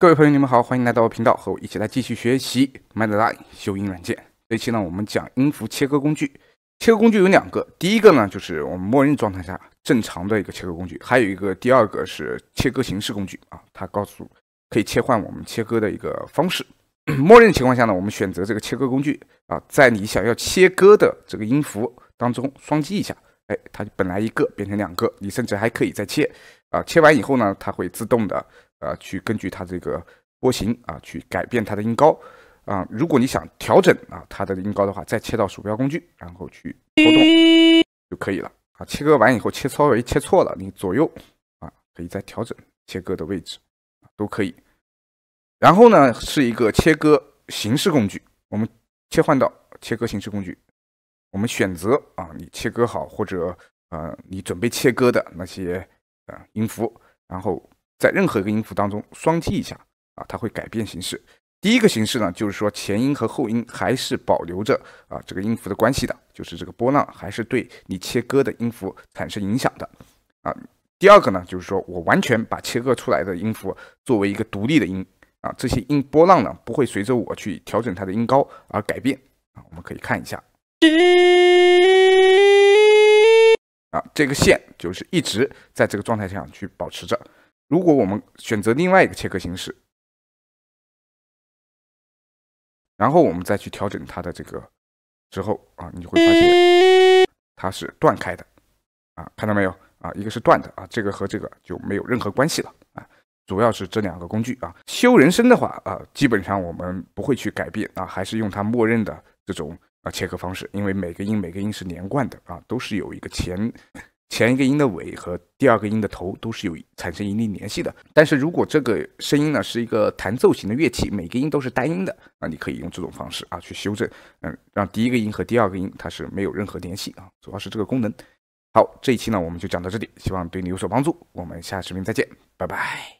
各位朋友，你们好，欢迎来到我频道，和我一起来继续学习 Madeline 修音软件。这期呢，我们讲音符切割工具。切割工具有两个，第一个呢，就是我们默认状态下正常的一个切割工具，还有一个第二个是切割形式工具啊，它告诉可以切换我们切割的一个方式。默认情况下呢，我们选择这个切割工具啊，在你想要切割的这个音符当中双击一下，哎，它本来一个变成两个，你甚至还可以再切啊。切完以后呢，它会自动的。啊，去根据它这个波形啊，去改变它的音高啊。如果你想调整啊它的音高的话，再切到鼠标工具，然后去拨动就可以了啊。切割完以后，切稍微切错了，你左右啊可以再调整切割的位置，都可以。然后呢，是一个切割形式工具，我们切换到切割形式工具，我们选择啊，你切割好或者呃你准备切割的那些啊音符，然后。在任何一个音符当中，双击一下啊，它会改变形式。第一个形式呢，就是说前音和后音还是保留着啊这个音符的关系的，就是这个波浪还是对你切割的音符产生影响的啊。第二个呢，就是说我完全把切割出来的音符作为一个独立的音啊，这些音波浪呢不会随着我去调整它的音高而改变啊。我们可以看一下，啊，这个线就是一直在这个状态下去保持着。如果我们选择另外一个切割形式，然后我们再去调整它的这个之后啊，你会发现它是断开的啊，看到没有啊？一个是断的啊，这个和这个就没有任何关系了啊。主要是这两个工具啊，修人声的话啊，基本上我们不会去改变啊，还是用它默认的这种啊切割方式，因为每个音每个音是连贯的啊，都是有一个前。前一个音的尾和第二个音的头都是有产生一定联系的，但是如果这个声音呢是一个弹奏型的乐器，每个音都是单音的，那你可以用这种方式啊去修正，嗯，让第一个音和第二个音它是没有任何联系啊，主要是这个功能。好，这一期呢我们就讲到这里，希望对你有所帮助，我们下视频再见，拜拜。